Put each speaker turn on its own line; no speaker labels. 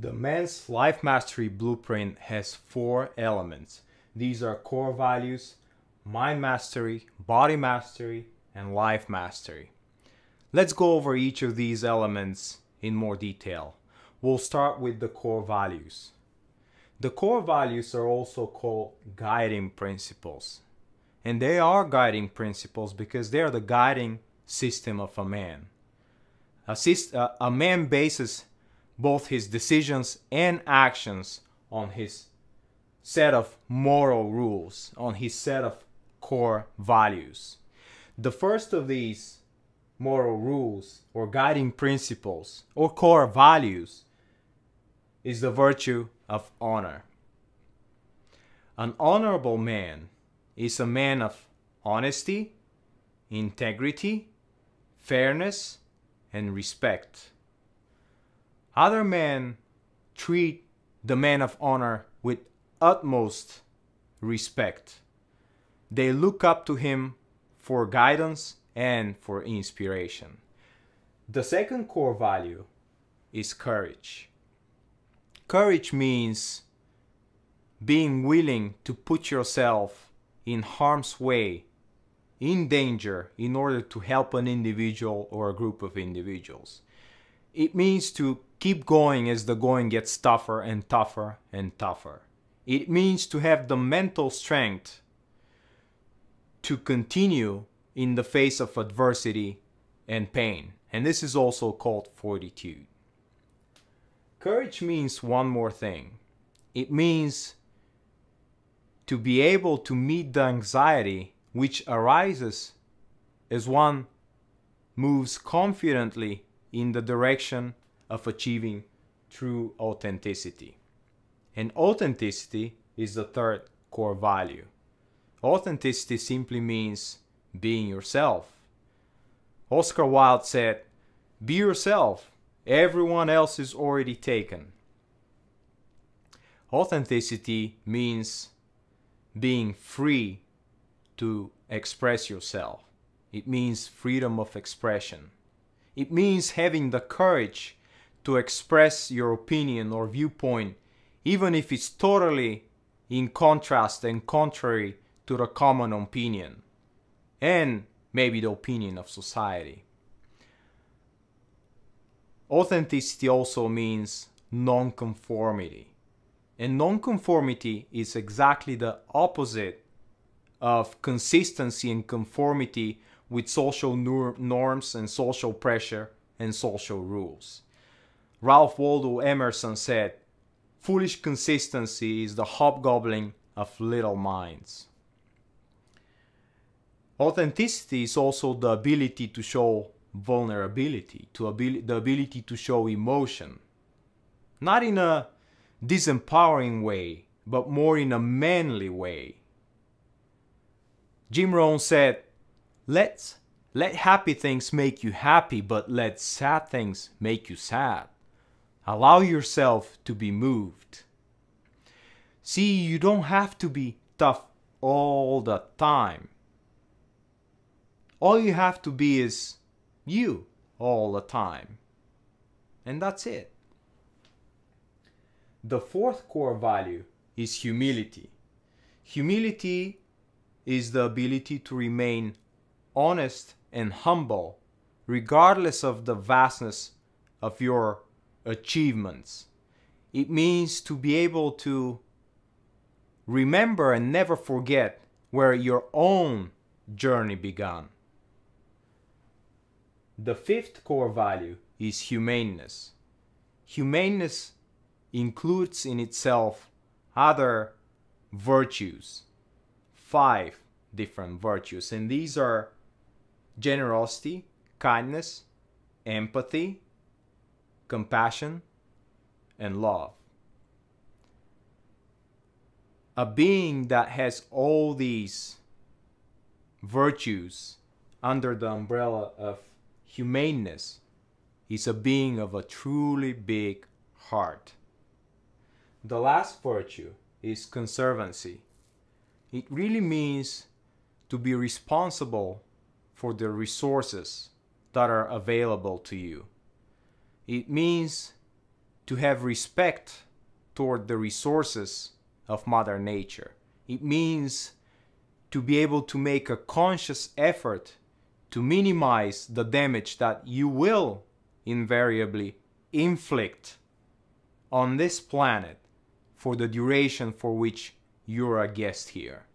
The Man's Life Mastery Blueprint has four elements. These are core values, mind mastery, body mastery, and life mastery. Let's go over each of these elements in more detail. We'll start with the core values. The core values are also called guiding principles. And they are guiding principles because they are the guiding system of a man. A, a man bases both his decisions and actions on his set of moral rules, on his set of core values. The first of these moral rules or guiding principles or core values is the virtue of honor. An honorable man is a man of honesty, integrity, fairness, and respect. Other men treat the man of honor with utmost respect. They look up to him for guidance and for inspiration. The second core value is courage. Courage means being willing to put yourself in harm's way, in danger, in order to help an individual or a group of individuals. It means to keep going as the going gets tougher and tougher and tougher. It means to have the mental strength to continue in the face of adversity and pain. And this is also called fortitude. Courage means one more thing. It means to be able to meet the anxiety which arises as one moves confidently in the direction of achieving true authenticity. And authenticity is the third core value. Authenticity simply means being yourself. Oscar Wilde said, Be yourself, everyone else is already taken. Authenticity means being free to express yourself, it means freedom of expression. It means having the courage to express your opinion or viewpoint, even if it's totally in contrast and contrary to the common opinion, and maybe the opinion of society. Authenticity also means nonconformity. And nonconformity is exactly the opposite of consistency and conformity, with social norms and social pressure and social rules. Ralph Waldo Emerson said, Foolish consistency is the hobgoblin of little minds. Authenticity is also the ability to show vulnerability, to abil the ability to show emotion. Not in a disempowering way, but more in a manly way. Jim Rohn said, Let's let happy things make you happy, but let sad things make you sad. Allow yourself to be moved. See, you don't have to be tough all the time. All you have to be is you all the time. And that's it. The fourth core value is humility. Humility is the ability to remain honest, and humble, regardless of the vastness of your achievements. It means to be able to remember and never forget where your own journey began. The fifth core value is humaneness. Humaneness includes in itself other virtues, five different virtues, and these are generosity, kindness, empathy, compassion, and love. A being that has all these virtues under the umbrella of humaneness is a being of a truly big heart. The last virtue is conservancy. It really means to be responsible for the resources that are available to you. It means to have respect toward the resources of Mother Nature. It means to be able to make a conscious effort to minimize the damage that you will invariably inflict on this planet for the duration for which you're a guest here.